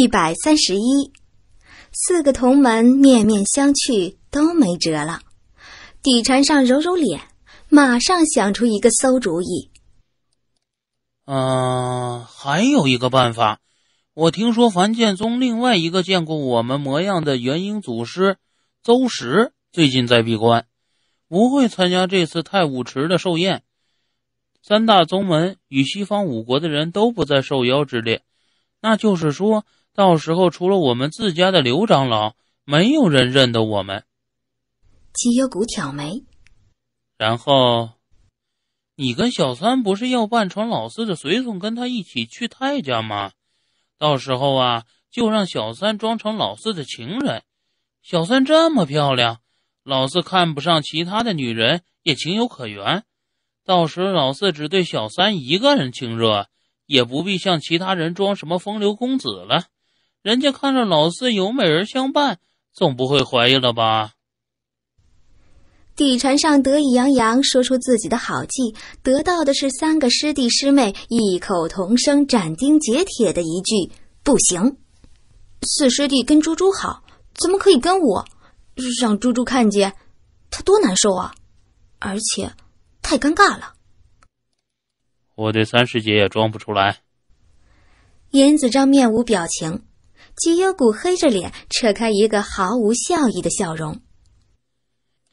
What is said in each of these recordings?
一百三十一，四个同门面面相觑，都没辙了。底船上揉揉脸，马上想出一个馊主意。嗯，还有一个办法。我听说凡剑宗另外一个见过我们模样的元婴祖师邹石最近在闭关，不会参加这次太武池的寿宴。三大宗门与西方五国的人都不在受邀之列，那就是说。到时候除了我们自家的刘长老，没有人认得我们。姬幽谷挑眉，然后，你跟小三不是要扮成老四的随从，跟他一起去太家吗？到时候啊，就让小三装成老四的情人。小三这么漂亮，老四看不上其他的女人也情有可原。到时老四只对小三一个人亲热，也不必向其他人装什么风流公子了。人家看着老四有美人相伴，总不会怀疑了吧？底船上得意洋洋说出自己的好计，得到的是三个师弟师妹异口同声、斩钉截铁的一句：“不行！”四师弟跟猪猪好，怎么可以跟我？让猪猪看见，他多难受啊！而且太尴尬了。我对三师姐也装不出来。严子章面无表情。吉优古黑着脸，扯开一个毫无笑意的笑容。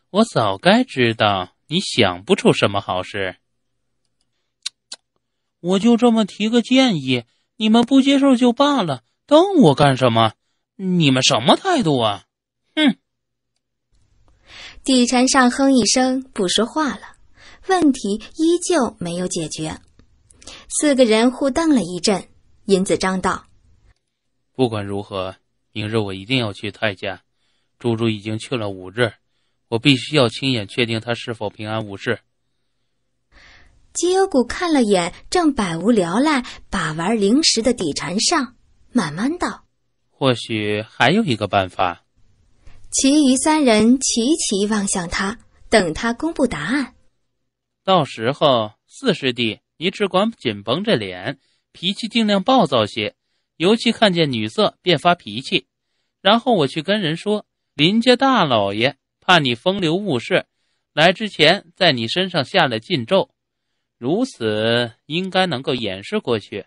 我早该知道，你想不出什么好事。我就这么提个建议，你们不接受就罢了，瞪我干什么？你们什么态度啊？哼！地禅上哼一声，不说话了。问题依旧没有解决。四个人互瞪了一阵，银子张道。不管如何，明日我一定要去太监。珠珠已经去了五日，我必须要亲眼确定他是否平安无事。基有谷看了眼正百无聊赖把玩零食的底禅上，慢慢道：“或许还有一个办法。”其余三人齐齐望向他，等他公布答案。到时候，四师弟，你只管紧绷着脸，脾气尽量暴躁些。尤其看见女色便发脾气，然后我去跟人说，林家大老爷怕你风流误事，来之前在你身上下了禁咒，如此应该能够掩饰过去。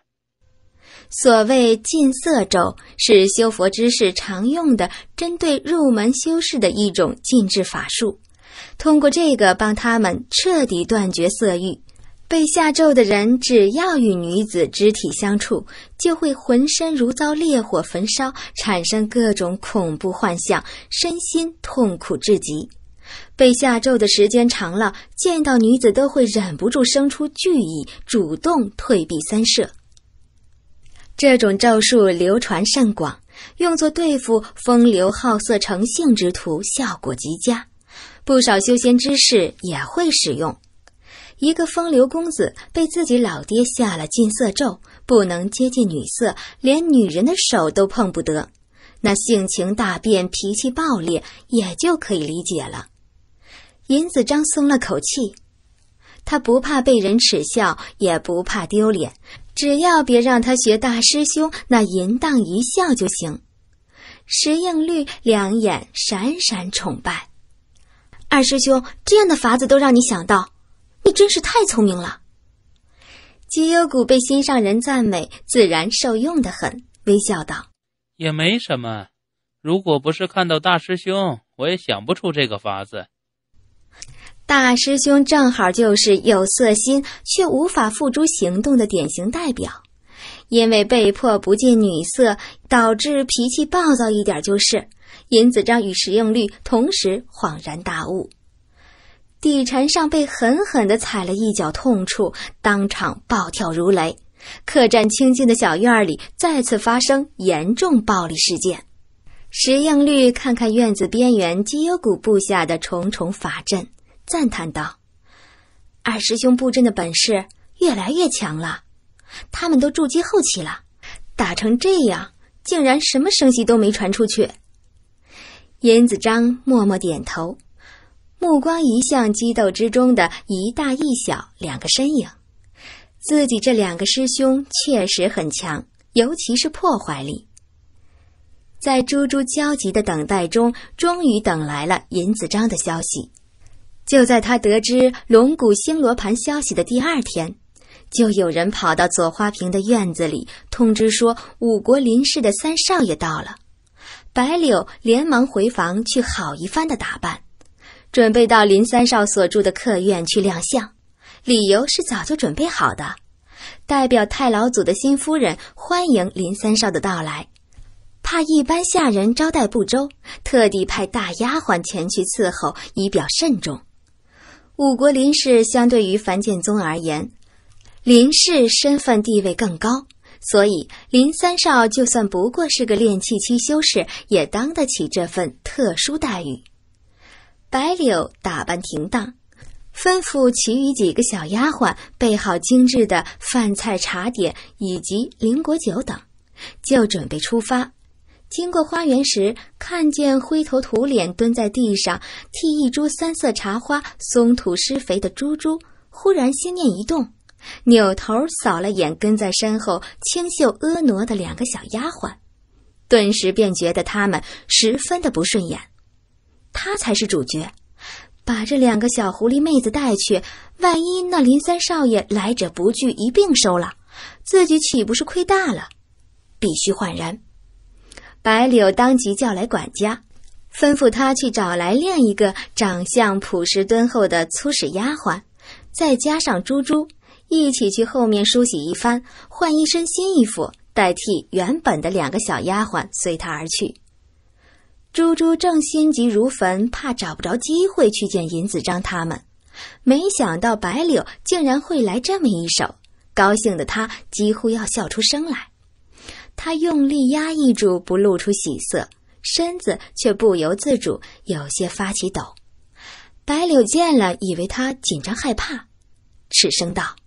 所谓禁色咒，是修佛之士常用的，针对入门修士的一种禁制法术，通过这个帮他们彻底断绝色欲。被下咒的人，只要与女子肢体相触，就会浑身如遭烈火焚烧，产生各种恐怖幻象，身心痛苦至极。被下咒的时间长了，见到女子都会忍不住生出惧意，主动退避三舍。这种咒术流传甚广，用作对付风流好色成性之徒，效果极佳，不少修仙之士也会使用。一个风流公子被自己老爹下了禁色咒，不能接近女色，连女人的手都碰不得，那性情大变，脾气暴烈也就可以理解了。尹子章松了口气，他不怕被人耻笑，也不怕丢脸，只要别让他学大师兄那淫荡一笑就行。石应绿两眼闪闪崇拜，二师兄这样的法子都让你想到。你真是太聪明了，绩优谷被心上人赞美，自然受用的很，微笑道：“也没什么，如果不是看到大师兄，我也想不出这个法子。”大师兄正好就是有色心却无法付诸行动的典型代表，因为被迫不近女色，导致脾气暴躁一点。就是尹子章与石用率同时恍然大悟。地缠上被狠狠的踩了一脚，痛处当场暴跳如雷。客栈清静的小院里再次发生严重暴力事件。石应绿看看院子边缘接骨布下的重重法阵，赞叹道：“二师兄布阵的本事越来越强了。他们都筑基后期了，打成这样，竟然什么声息都没传出去。”尹子章默默点头。目光移向激斗之中的一大一小两个身影，自己这两个师兄确实很强，尤其是破坏力。在猪猪焦急的等待中，终于等来了尹子章的消息。就在他得知龙骨星罗盘消息的第二天，就有人跑到左花瓶的院子里通知说，五国林氏的三少爷到了。白柳连忙回房去，好一番的打扮。准备到林三少所住的客院去亮相，理由是早就准备好的，代表太老祖的新夫人欢迎林三少的到来，怕一般下人招待不周，特地派大丫鬟前去伺候，以表慎重。五国林氏相对于樊建宗而言，林氏身份地位更高，所以林三少就算不过是个练气期修士，也当得起这份特殊待遇。白柳打扮停当，吩咐其余几个小丫鬟备好精致的饭菜、茶点以及灵果酒等，就准备出发。经过花园时，看见灰头土脸蹲在地上替一株三色茶花松土施肥的猪猪，忽然心念一动，扭头扫了眼跟在身后清秀婀娜的两个小丫鬟，顿时便觉得他们十分的不顺眼。他才是主角，把这两个小狐狸妹子带去，万一那林三少爷来者不拒，一并收了，自己岂不是亏大了？必须换人。白柳当即叫来管家，吩咐他去找来另一个长相朴实敦厚的粗使丫鬟，再加上珠珠，一起去后面梳洗一番，换一身新衣服，代替原本的两个小丫鬟，随他而去。猪猪正心急如焚，怕找不着机会去见尹子章他们，没想到白柳竟然会来这么一手，高兴的他几乎要笑出声来。他用力压抑住，不露出喜色，身子却不由自主有些发起抖。白柳见了，以为他紧张害怕，斥声道：“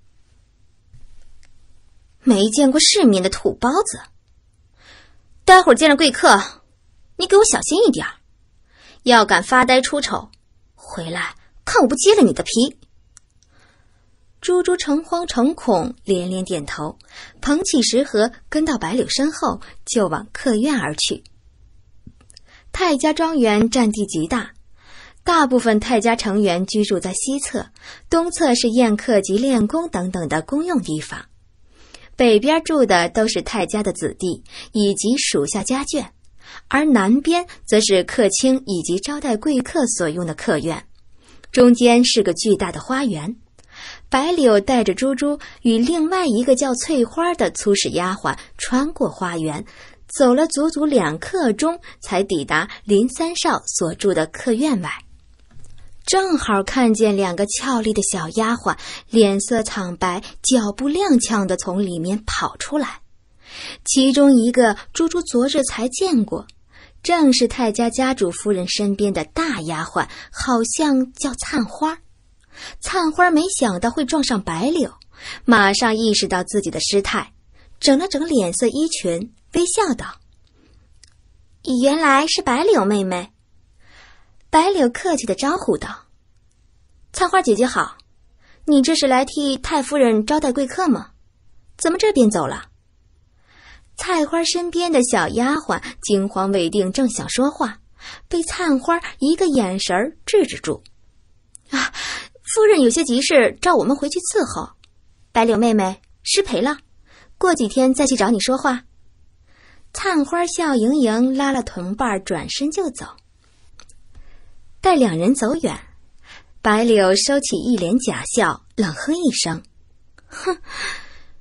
没见过世面的土包子，待会儿见了贵客。”你给我小心一点儿，要敢发呆出丑，回来看我不揭了你的皮。猪猪诚惶诚恐，连连点头，捧起食盒，跟到白柳身后，就往客院而去。泰家庄园占地极大，大部分泰家成员居住在西侧，东侧是宴客及练功等等的公用地方，北边住的都是泰家的子弟以及属下家眷。而南边则是客卿以及招待贵客所用的客院，中间是个巨大的花园。白柳带着珠珠与另外一个叫翠花的粗使丫鬟穿过花园，走了足足两刻钟，才抵达林三少所住的客院外，正好看见两个俏丽的小丫鬟脸色苍白、脚步踉跄地从里面跑出来。其中一个猪猪昨日才见过，正是泰家家主夫人身边的大丫鬟，好像叫灿花。灿花没想到会撞上白柳，马上意识到自己的失态，整了整脸色衣裙，微笑道：“你原来是白柳妹妹。”白柳客气的招呼道：“灿花姐姐好，你这是来替太夫人招待贵客吗？怎么这边走了？”翠花身边的小丫鬟惊慌未定，正想说话，被灿花一个眼神制止住。啊，夫人有些急事，召我们回去伺候。白柳妹妹，失陪了，过几天再去找你说话。灿花笑盈盈拉了同伴，转身就走。待两人走远，白柳收起一脸假笑，冷哼一声：“哼，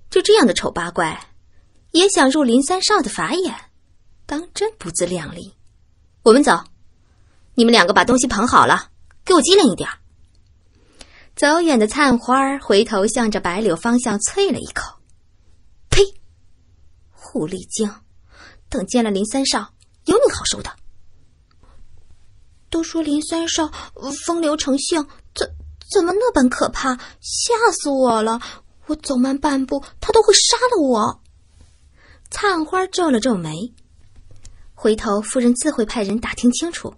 就这样的丑八怪。”也想入林三少的法眼，当真不自量力！我们走，你们两个把东西捧好了，给我机灵一点。走远的灿花回头向着白柳方向啐了一口：“呸！狐狸精，等见了林三少，有你好受的。”都说林三少风流成性，怎怎么那般可怕？吓死我了！我走慢半步，他都会杀了我。灿花皱了皱眉，回头夫人自会派人打听清楚。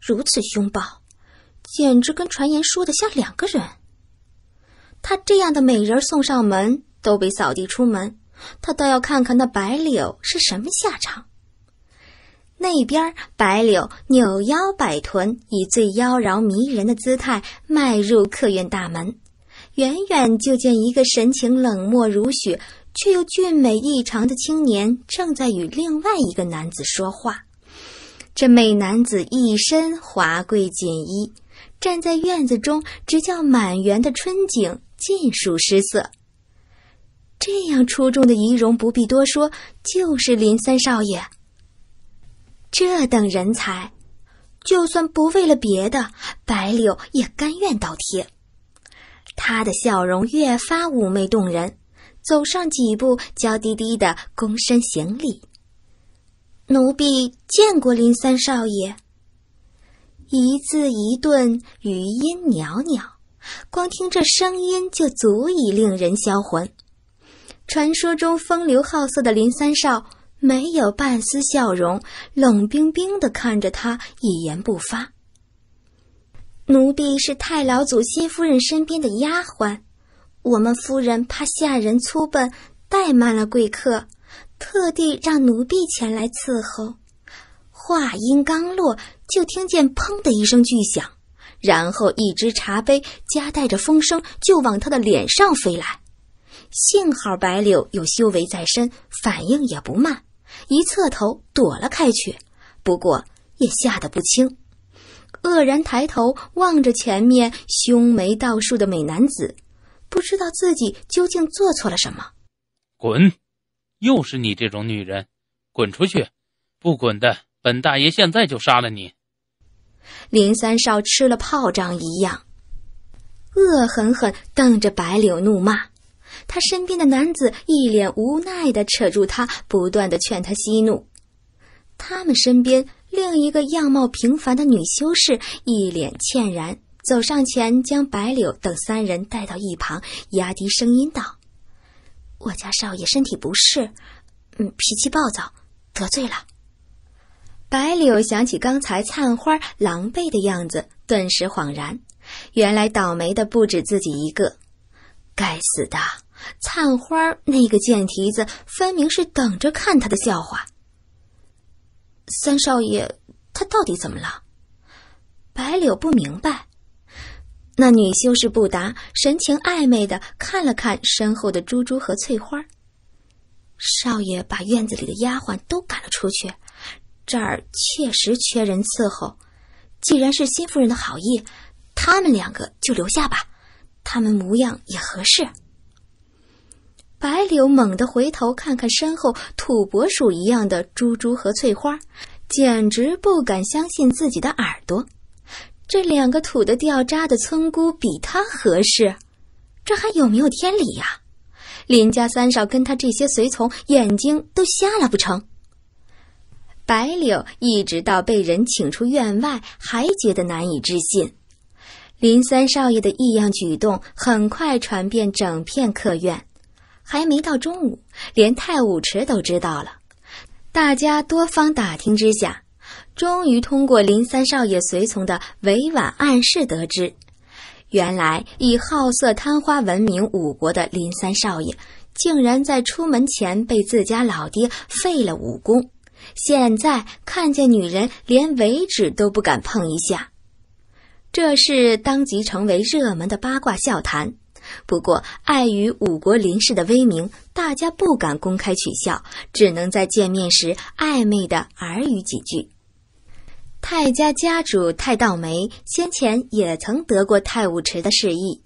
如此凶暴，简直跟传言说的像两个人。他这样的美人送上门都被扫地出门，他倒要看看那白柳是什么下场。那边白柳扭腰摆臀，以最妖娆迷人的姿态迈入客院大门，远远就见一个神情冷漠如雪。却又俊美异常的青年正在与另外一个男子说话。这美男子一身华贵锦衣，站在院子中，直叫满园的春景尽数失色。这样出众的仪容不必多说，就是林三少爷。这等人才，就算不为了别的，白柳也甘愿倒贴。他的笑容越发妩媚动人。走上几步，娇滴滴的躬身行礼：“奴婢见过林三少爷。”一字一顿，余音袅袅，光听这声音就足以令人销魂。传说中风流好色的林三少没有半丝笑容，冷冰冰的看着他，一言不发。奴婢是太老祖新夫人身边的丫鬟。我们夫人怕下人粗笨怠慢了贵客，特地让奴婢前来伺候。话音刚落，就听见“砰”的一声巨响，然后一只茶杯夹带着风声就往他的脸上飞来。幸好白柳有修为在身，反应也不慢，一侧头躲了开去，不过也吓得不轻，愕然抬头望着前面，胸眉倒竖的美男子。不知道自己究竟做错了什么，滚！又是你这种女人，滚出去！不滚的，本大爷现在就杀了你！林三少吃了炮仗一样，恶狠狠瞪着白柳怒骂。他身边的男子一脸无奈的扯住他，不断的劝他息怒。他们身边另一个样貌平凡的女修士一脸歉然。走上前，将白柳等三人带到一旁，压低声音道：“我家少爷身体不适，嗯，脾气暴躁，得罪了。”白柳想起刚才灿花狼狈的样子，顿时恍然，原来倒霉的不止自己一个。该死的灿花那个贱蹄子，分明是等着看他的笑话。三少爷，他到底怎么了？白柳不明白。那女修士不答，神情暧昧的看了看身后的珠珠和翠花。少爷把院子里的丫鬟都赶了出去，这儿确实缺人伺候。既然是新夫人的好意，他们两个就留下吧，他们模样也合适。白柳猛地回头看看身后土拨鼠一样的珠珠和翠花，简直不敢相信自己的耳朵。这两个土的掉渣的村姑比他合适，这还有没有天理呀？林家三少跟他这些随从眼睛都瞎了不成？白柳一直到被人请出院外，还觉得难以置信。林三少爷的异样举动很快传遍整片客院，还没到中午，连太武池都知道了。大家多方打听之下。终于通过林三少爷随从的委婉暗示得知，原来以好色贪花闻名五国的林三少爷，竟然在出门前被自家老爹废了武功，现在看见女人连尾指都不敢碰一下。这事当即成为热门的八卦笑谈，不过碍于五国林氏的威名，大家不敢公开取笑，只能在见面时暧昧的耳语几句。泰家家主太道梅先前也曾得过太武池的示意，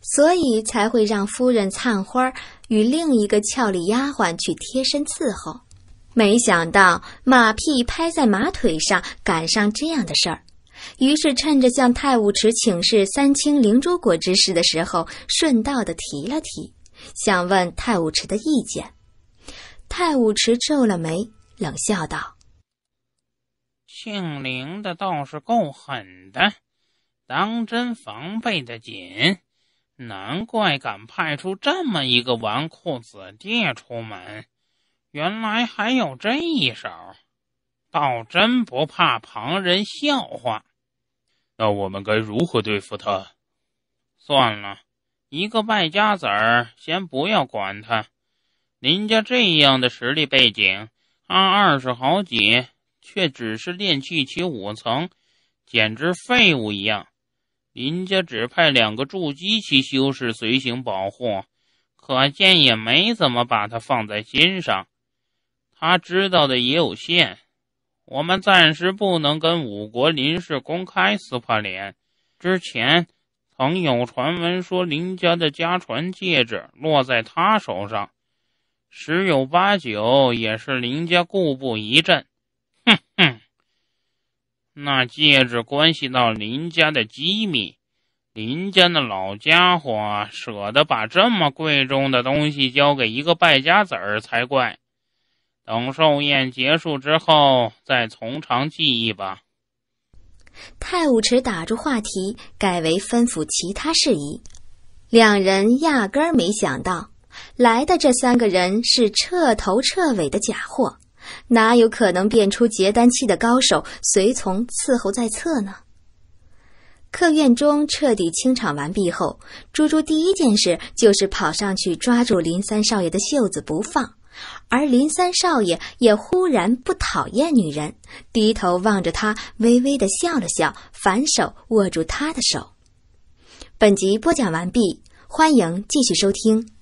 所以才会让夫人灿花与另一个俏丽丫鬟去贴身伺候。没想到马屁拍在马腿上，赶上这样的事儿，于是趁着向太武池请示三清灵珠果之事的时候，顺道的提了提，想问太武池的意见。太武池皱了眉，冷笑道。姓林的倒是够狠的，当真防备的紧，难怪敢派出这么一个纨绔子弟出门，原来还有这一手，倒真不怕旁人笑话。那我们该如何对付他？算了，一个败家子儿，先不要管他。林家这样的实力背景，他二十好几。却只是炼气期五层，简直废物一样。林家只派两个筑基期修士随行保护，可见也没怎么把他放在心上。他知道的也有限，我们暂时不能跟五国林氏公开撕破脸。之前曾有传闻说林家的家传戒指落在他手上，十有八九也是林家故布疑阵。那戒指关系到林家的机密，林家的老家伙舍得把这么贵重的东西交给一个败家子儿才怪。等寿宴结束之后，再从长计议吧。太尉池打住话题，改为吩咐其他事宜。两人压根儿没想到，来的这三个人是彻头彻尾的假货。哪有可能变出结丹期的高手随从伺候在侧呢？客院中彻底清场完毕后，猪猪第一件事就是跑上去抓住林三少爷的袖子不放，而林三少爷也忽然不讨厌女人，低头望着他，微微的笑了笑，反手握住他的手。本集播讲完毕，欢迎继续收听。